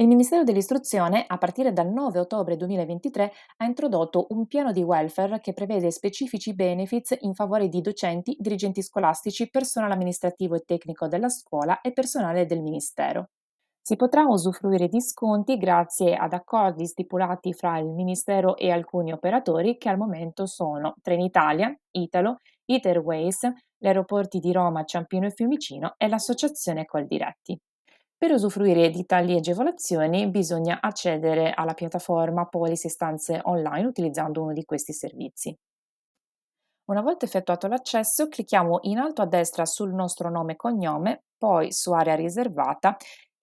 Il Ministero dell'Istruzione, a partire dal 9 ottobre 2023, ha introdotto un piano di welfare che prevede specifici benefits in favore di docenti, dirigenti scolastici, personale amministrativo e tecnico della scuola e personale del Ministero. Si potrà usufruire di sconti grazie ad accordi stipulati fra il Ministero e alcuni operatori che al momento sono Trenitalia, Italo, Iterways, gli aeroporti di Roma, Ciampino e Fiumicino e l'associazione Coldiretti. Per usufruire di tali agevolazioni bisogna accedere alla piattaforma Policy Stanze Online utilizzando uno di questi servizi. Una volta effettuato l'accesso, clicchiamo in alto a destra sul nostro nome e cognome, poi su area riservata,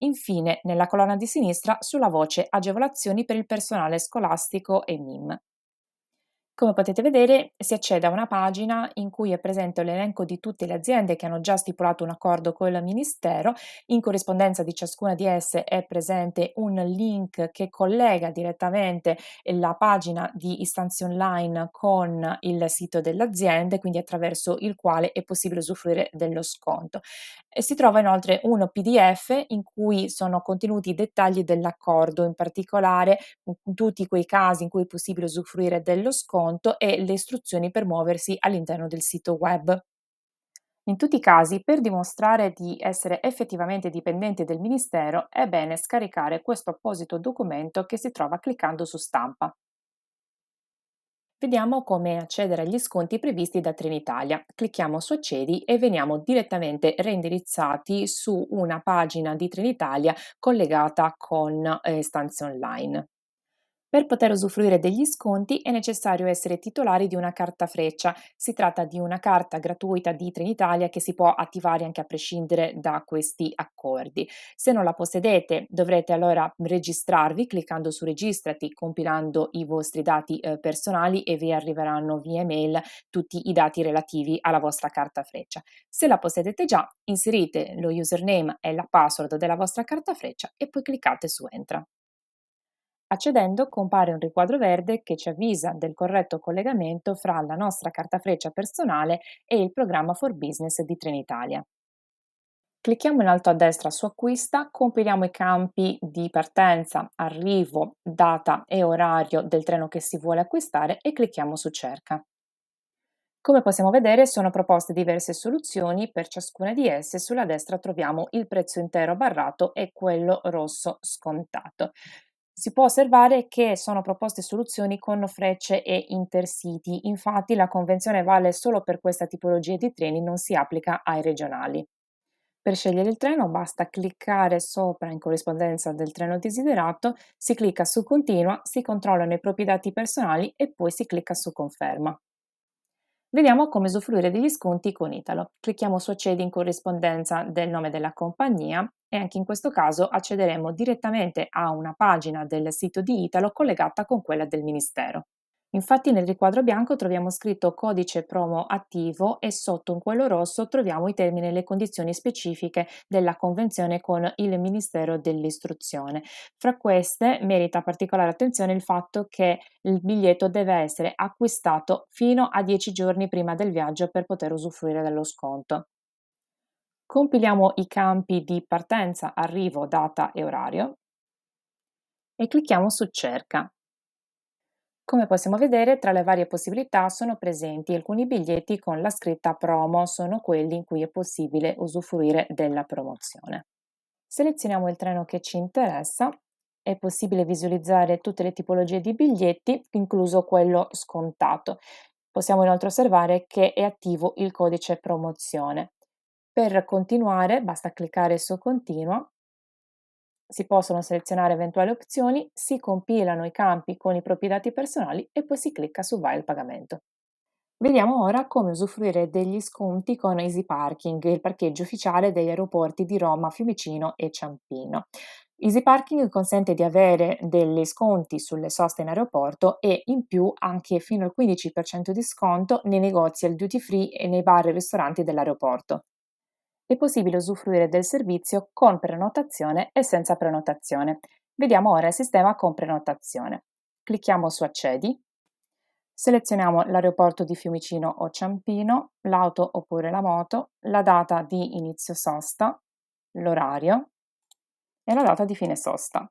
infine nella colonna di sinistra sulla voce agevolazioni per il personale scolastico e MIM. Come potete vedere, si accede a una pagina in cui è presente l'elenco di tutte le aziende che hanno già stipulato un accordo con il Ministero, in corrispondenza di ciascuna di esse è presente un link che collega direttamente la pagina di istanze online con il sito dell'azienda, quindi attraverso il quale è possibile usufruire dello sconto. E si trova inoltre un PDF in cui sono contenuti i dettagli dell'accordo, in particolare in mhmm, tutti quei casi in cui è possibile usufruire dello sconto conto e le istruzioni per muoversi all'interno del sito web. In tutti i casi, per dimostrare di essere effettivamente dipendenti del Ministero, è bene scaricare questo apposito documento che si trova cliccando su stampa. Vediamo come accedere agli sconti previsti da Trenitalia. Clicchiamo su accedi e veniamo direttamente reindirizzati su una pagina di Trenitalia collegata con eh, stanze online. Per poter usufruire degli sconti è necessario essere titolari di una carta freccia. Si tratta di una carta gratuita di Trenitalia che si può attivare anche a prescindere da questi accordi. Se non la possedete dovrete allora registrarvi cliccando su registrati, compilando i vostri dati eh, personali e vi arriveranno via email tutti i dati relativi alla vostra carta freccia. Se la possedete già inserite lo username e la password della vostra carta freccia e poi cliccate su entra. Accedendo compare un riquadro verde che ci avvisa del corretto collegamento fra la nostra cartafreccia personale e il programma for business di Trenitalia. Clicchiamo in alto a destra su acquista, compiliamo i campi di partenza, arrivo, data e orario del treno che si vuole acquistare e clicchiamo su cerca. Come possiamo vedere sono proposte diverse soluzioni, per ciascuna di esse sulla destra troviamo il prezzo intero barrato e quello rosso scontato si può osservare che sono proposte soluzioni con frecce e intercity, infatti la convenzione vale solo per questa tipologia di treni, non si applica ai regionali. Per scegliere il treno basta cliccare sopra in corrispondenza del treno desiderato, si clicca su continua, si controllano i propri dati personali e poi si clicca su conferma. Vediamo come usufruire degli sconti con Italo. Clicchiamo su accedi in corrispondenza del nome della compagnia e anche in questo caso accederemo direttamente a una pagina del sito di Italo collegata con quella del Ministero. Infatti nel riquadro bianco troviamo scritto codice promo attivo e sotto in quello rosso troviamo i termini e le condizioni specifiche della convenzione con il Ministero dell'Istruzione. Fra queste merita particolare attenzione il fatto che il biglietto deve essere acquistato fino a 10 giorni prima del viaggio per poter usufruire dello sconto. Compiliamo i campi di partenza, arrivo, data e orario e clicchiamo su cerca. Come possiamo vedere, tra le varie possibilità sono presenti alcuni biglietti con la scritta promo, sono quelli in cui è possibile usufruire della promozione. Selezioniamo il treno che ci interessa, è possibile visualizzare tutte le tipologie di biglietti, incluso quello scontato. Possiamo inoltre osservare che è attivo il codice promozione. Per continuare basta cliccare su continua si possono selezionare eventuali opzioni, si compilano i campi con i propri dati personali e poi si clicca su Vai al pagamento. Vediamo ora come usufruire degli sconti con Easy Parking, il parcheggio ufficiale degli aeroporti di Roma, Fiumicino e Ciampino. Easy Parking consente di avere degli sconti sulle soste in aeroporto e in più anche fino al 15% di sconto nei negozi al duty free e nei bar e ristoranti dell'aeroporto è possibile usufruire del servizio con prenotazione e senza prenotazione. Vediamo ora il sistema con prenotazione. Clicchiamo su Accedi, selezioniamo l'aeroporto di Fiumicino o Ciampino, l'auto oppure la moto, la data di inizio sosta, l'orario e la data di fine sosta,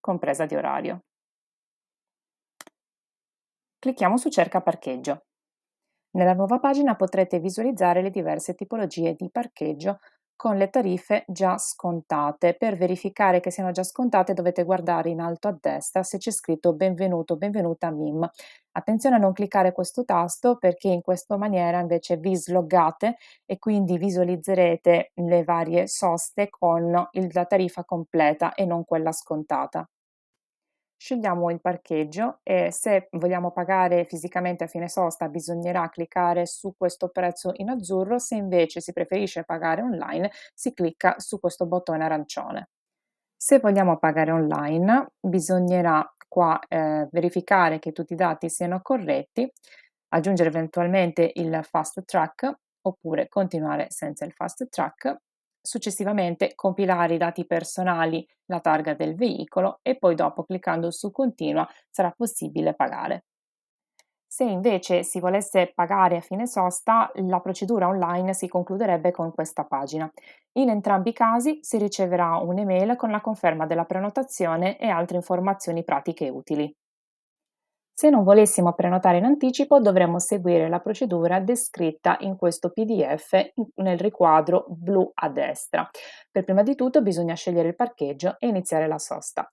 compresa di orario. Clicchiamo su Cerca parcheggio. Nella nuova pagina potrete visualizzare le diverse tipologie di parcheggio con le tariffe già scontate. Per verificare che siano già scontate dovete guardare in alto a destra se c'è scritto benvenuto, benvenuta MIM. Attenzione a non cliccare questo tasto perché in questa maniera invece vi sloggate e quindi visualizzerete le varie soste con la tariffa completa e non quella scontata scegliamo il parcheggio e se vogliamo pagare fisicamente a fine sosta bisognerà cliccare su questo prezzo in azzurro, se invece si preferisce pagare online si clicca su questo bottone arancione. Se vogliamo pagare online bisognerà qua eh, verificare che tutti i dati siano corretti, aggiungere eventualmente il fast track oppure continuare senza il fast track Successivamente compilare i dati personali, la targa del veicolo e poi dopo cliccando su continua sarà possibile pagare. Se invece si volesse pagare a fine sosta, la procedura online si concluderebbe con questa pagina. In entrambi i casi si riceverà un'email con la conferma della prenotazione e altre informazioni pratiche utili. Se non volessimo prenotare in anticipo dovremmo seguire la procedura descritta in questo PDF nel riquadro blu a destra. Per prima di tutto bisogna scegliere il parcheggio e iniziare la sosta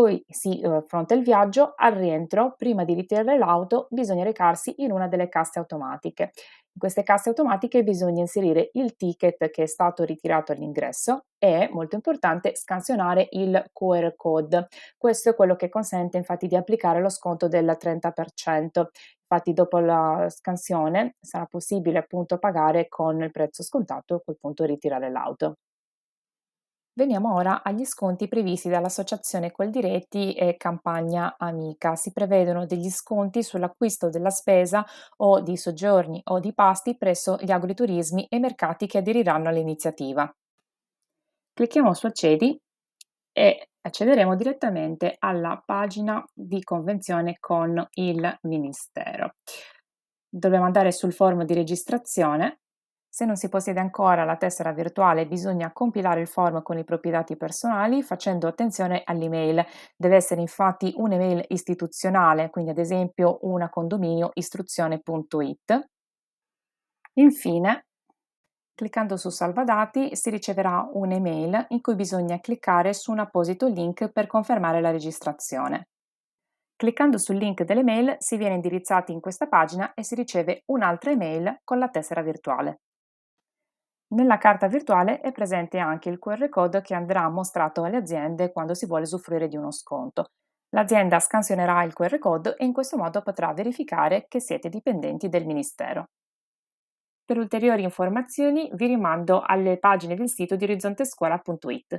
poi si affronta eh, il viaggio, al rientro, prima di ritirare l'auto, bisogna recarsi in una delle casse automatiche. In queste casse automatiche bisogna inserire il ticket che è stato ritirato all'ingresso e, molto importante, scansionare il QR code. Questo è quello che consente infatti di applicare lo sconto del 30%. Infatti dopo la scansione sarà possibile appunto pagare con il prezzo scontato e a quel punto ritirare l'auto. Veniamo ora agli sconti previsti dall'associazione Coldiretti e Campagna Amica. Si prevedono degli sconti sull'acquisto della spesa o di soggiorni o di pasti presso gli agriturismi e mercati che aderiranno all'iniziativa. Clicchiamo su Accedi e accederemo direttamente alla pagina di convenzione con il Ministero. Dobbiamo andare sul forum di registrazione se non si possiede ancora la tessera virtuale, bisogna compilare il form con i propri dati personali facendo attenzione all'email. Deve essere infatti un'email istituzionale, quindi ad esempio una condominio istruzione.it. Infine, Cliccando su Salva dati si riceverà un'email in cui bisogna cliccare su un apposito link per confermare la registrazione. Cliccando sul link dell'email si viene indirizzati in questa pagina e si riceve un'altra email con la tessera virtuale. Nella carta virtuale è presente anche il QR code che andrà mostrato alle aziende quando si vuole usufruire di uno sconto. L'azienda scansionerà il QR code e in questo modo potrà verificare che siete dipendenti del Ministero. Per ulteriori informazioni vi rimando alle pagine del sito di orizzontescuola.it.